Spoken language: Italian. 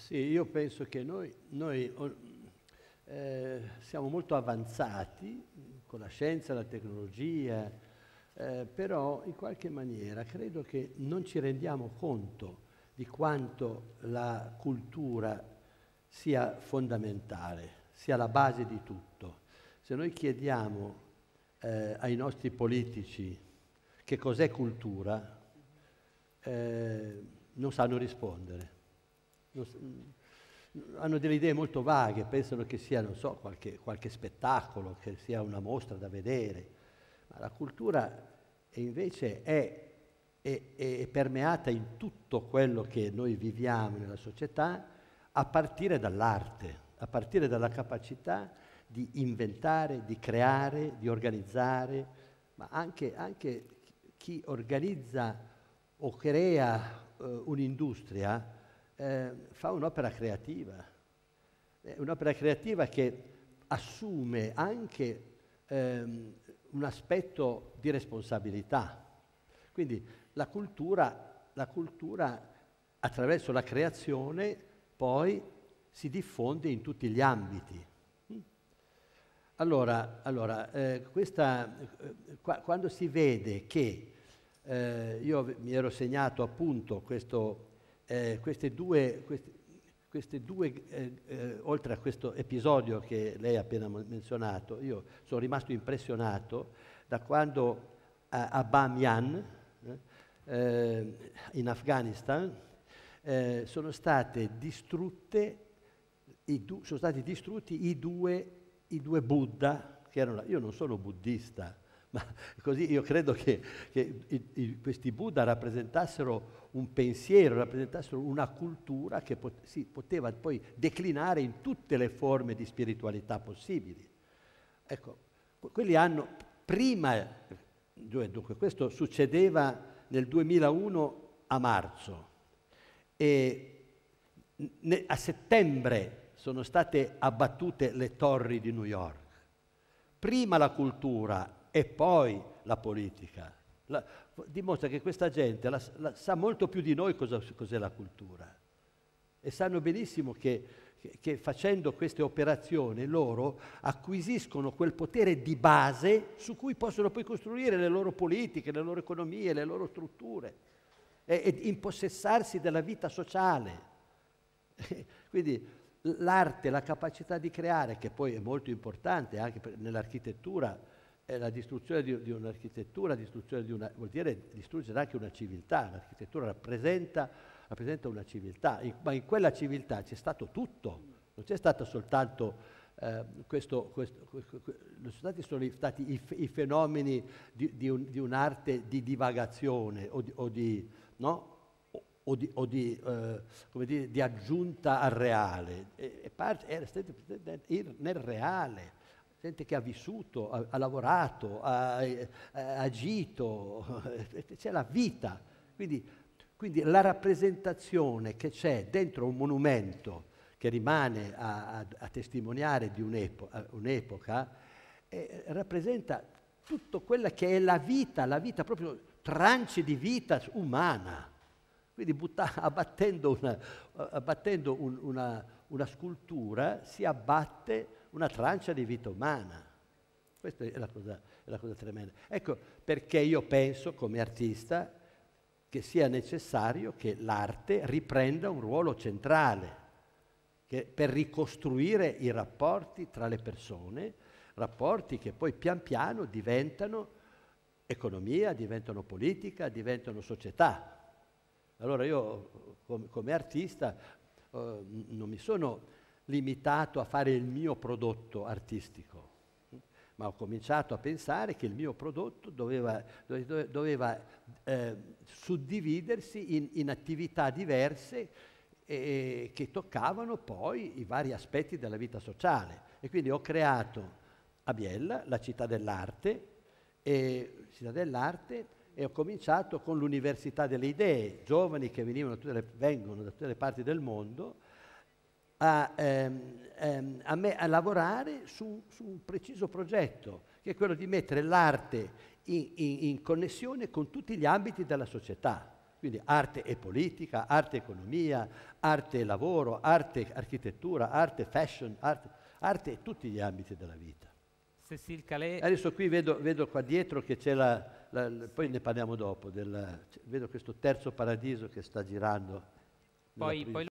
Sì, io penso che noi, noi eh, siamo molto avanzati con la scienza, la tecnologia, eh, però in qualche maniera credo che non ci rendiamo conto di quanto la cultura sia fondamentale, sia la base di tutto. Se noi chiediamo eh, ai nostri politici che cos'è cultura, eh, non sanno rispondere hanno delle idee molto vaghe, pensano che sia, non so, qualche, qualche spettacolo, che sia una mostra da vedere, ma la cultura invece è, è, è permeata in tutto quello che noi viviamo nella società, a partire dall'arte, a partire dalla capacità di inventare, di creare, di organizzare, ma anche, anche chi organizza o crea eh, un'industria, eh, fa un'opera creativa, un'opera creativa che assume anche ehm, un aspetto di responsabilità. Quindi la cultura, la cultura attraverso la creazione poi si diffonde in tutti gli ambiti. Allora, allora eh, questa, eh, qua, quando si vede che eh, io mi ero segnato appunto questo, eh, queste due, queste, queste due eh, eh, oltre a questo episodio che lei ha appena menzionato, io sono rimasto impressionato da quando a Bamiyan, eh, eh, in Afghanistan, sono, distrutte, du, sono, stati distrutti i due, i due Buddha, che erano, io non sono buddista, ma così io credo che, che i, i, questi Buddha rappresentassero un pensiero, rappresentassero una cultura che pot- si poteva poi declinare in tutte le forme di spiritualità possibili. Ecco, quelli hanno prima, dunque questo succedeva nel 2001 a marzo e a settembre sono state abbattute le torri di New York. Prima la cultura e poi la politica. La, dimostra che questa gente la, la, sa molto più di noi cosa, cos'è la cultura e sanno benissimo che, che, che facendo queste operazioni loro acquisiscono quel potere di base su cui possono poi costruire le loro politiche, le loro economie, le loro strutture e, e impossessarsi della vita sociale. Quindi l'arte, la capacità di creare, che poi è molto importante anche per, nell'architettura, è la distruzione di, di un'architettura, distruzione di una, vuol dire distruggere anche una civiltà, l'architettura rappresenta, rappresenta una civiltà, in, ma in quella civiltà c'è stato tutto, non c'è stato soltanto... Eh, questo, questo, questo, sono stati i, i fenomeni di, di, un, di, un'arte di divagazione o di, o di no? o di, o di, eh, dire, di, aggiunta al reale, è, parte, è nel reale gente che ha vissuto, ha, ha lavorato, ha, ha, agito, c'è la vita. Quindi, quindi, la rappresentazione che c'è dentro un monumento che rimane a, a, a testimoniare di un'epoca, un'epoca eh, rappresenta tutto quella che è la vita, la vita proprio tranci di vita umana. Quindi butta, abbattendo, una, abbattendo un, una, una scultura si abbatte una trancia di vita umana. Questa è la, cosa, è la, cosa, tremenda. Ecco perché io penso come artista che sia necessario che l'arte riprenda un ruolo centrale per ricostruire i rapporti tra le persone, rapporti che poi pian piano diventano economia, diventano politica, diventano società. Allora io come artista eh, non mi sono limitato a fare il mio prodotto artistico, ma ho cominciato a pensare che il mio prodotto doveva, doveva eh, suddividersi in, in, attività diverse eh, che toccavano poi i vari aspetti della vita sociale. E quindi ho creato a Biella la città dell'arte, e città dell'arte e ho cominciato con l'Università delle Idee, giovani che da le, vengono da tutte le parti del mondo a, ehm, ehm, a, me, a lavorare su, su, un preciso progetto, che è quello di mettere l'arte in, in, in connessione con tutti gli ambiti della società quindi arte e politica, arte e economia, arte e lavoro, arte e architettura, arte e fashion, arte, arte e tutti gli ambiti della vita. Cecil Calais. Adesso qui vedo, vedo qua dietro che c'è la, la, poi ne parliamo dopo, del, cioè, vedo questo terzo paradiso che sta girando. Poi, poi,